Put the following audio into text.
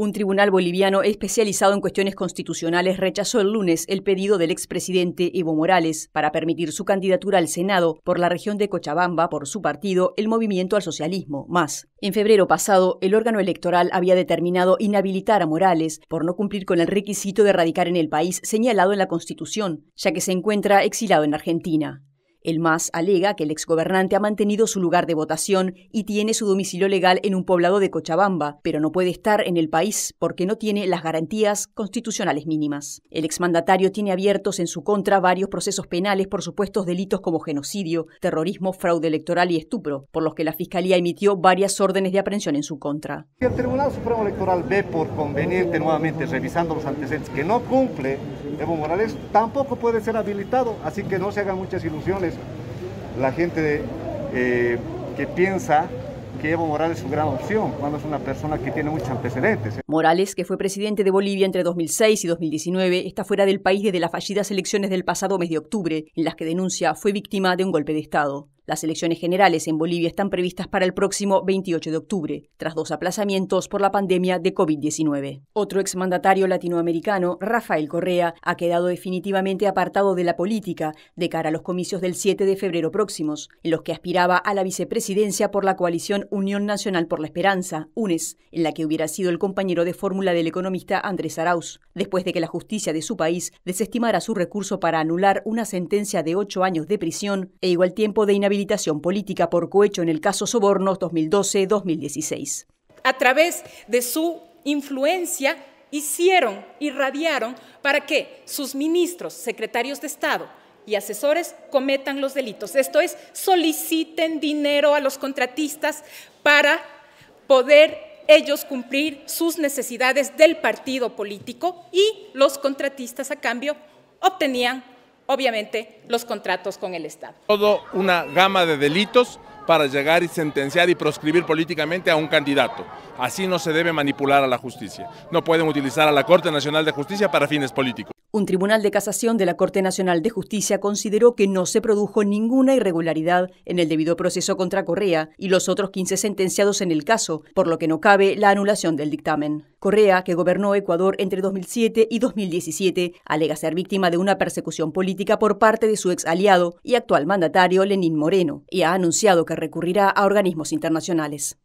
Un tribunal boliviano especializado en cuestiones constitucionales rechazó el lunes el pedido del expresidente Evo Morales para permitir su candidatura al Senado por la región de Cochabamba por su partido, el Movimiento al Socialismo, más. En febrero pasado, el órgano electoral había determinado inhabilitar a Morales por no cumplir con el requisito de radicar en el país señalado en la Constitución, ya que se encuentra exilado en Argentina. El MAS alega que el exgobernante ha mantenido su lugar de votación y tiene su domicilio legal en un poblado de Cochabamba, pero no puede estar en el país porque no tiene las garantías constitucionales mínimas. El exmandatario tiene abiertos en su contra varios procesos penales por supuestos delitos como genocidio, terrorismo, fraude electoral y estupro, por los que la Fiscalía emitió varias órdenes de aprehensión en su contra. El Tribunal Supremo Electoral ve por conveniente nuevamente, revisando los antecedentes, que no cumple Evo Morales tampoco puede ser habilitado, así que no se hagan muchas ilusiones. La gente eh, que piensa que Evo Morales es una gran opción, cuando es una persona que tiene muchos antecedentes. Morales, que fue presidente de Bolivia entre 2006 y 2019, está fuera del país desde las fallidas elecciones del pasado mes de octubre, en las que denuncia fue víctima de un golpe de Estado. Las elecciones generales en Bolivia están previstas para el próximo 28 de octubre, tras dos aplazamientos por la pandemia de COVID-19. Otro exmandatario latinoamericano, Rafael Correa, ha quedado definitivamente apartado de la política de cara a los comicios del 7 de febrero próximos, en los que aspiraba a la vicepresidencia por la coalición Unión Nacional por la Esperanza, UNES, en la que hubiera sido el compañero de fórmula del economista Andrés Arauz, después de que la justicia de su país desestimara su recurso para anular una sentencia de ocho años de prisión e igual tiempo de inhabilitación política por cohecho en el caso Sobornos 2012-2016. A través de su influencia hicieron, irradiaron para que sus ministros, secretarios de Estado y asesores cometan los delitos. Esto es, soliciten dinero a los contratistas para poder ellos cumplir sus necesidades del partido político y los contratistas a cambio obtenían obviamente, los contratos con el Estado. Todo una gama de delitos para llegar y sentenciar y proscribir políticamente a un candidato. Así no se debe manipular a la justicia. No pueden utilizar a la Corte Nacional de Justicia para fines políticos. Un tribunal de casación de la Corte Nacional de Justicia consideró que no se produjo ninguna irregularidad en el debido proceso contra Correa y los otros 15 sentenciados en el caso, por lo que no cabe la anulación del dictamen. Correa, que gobernó Ecuador entre 2007 y 2017, alega ser víctima de una persecución política por parte de su ex aliado y actual mandatario Lenín Moreno, y ha anunciado que recurrirá a organismos internacionales.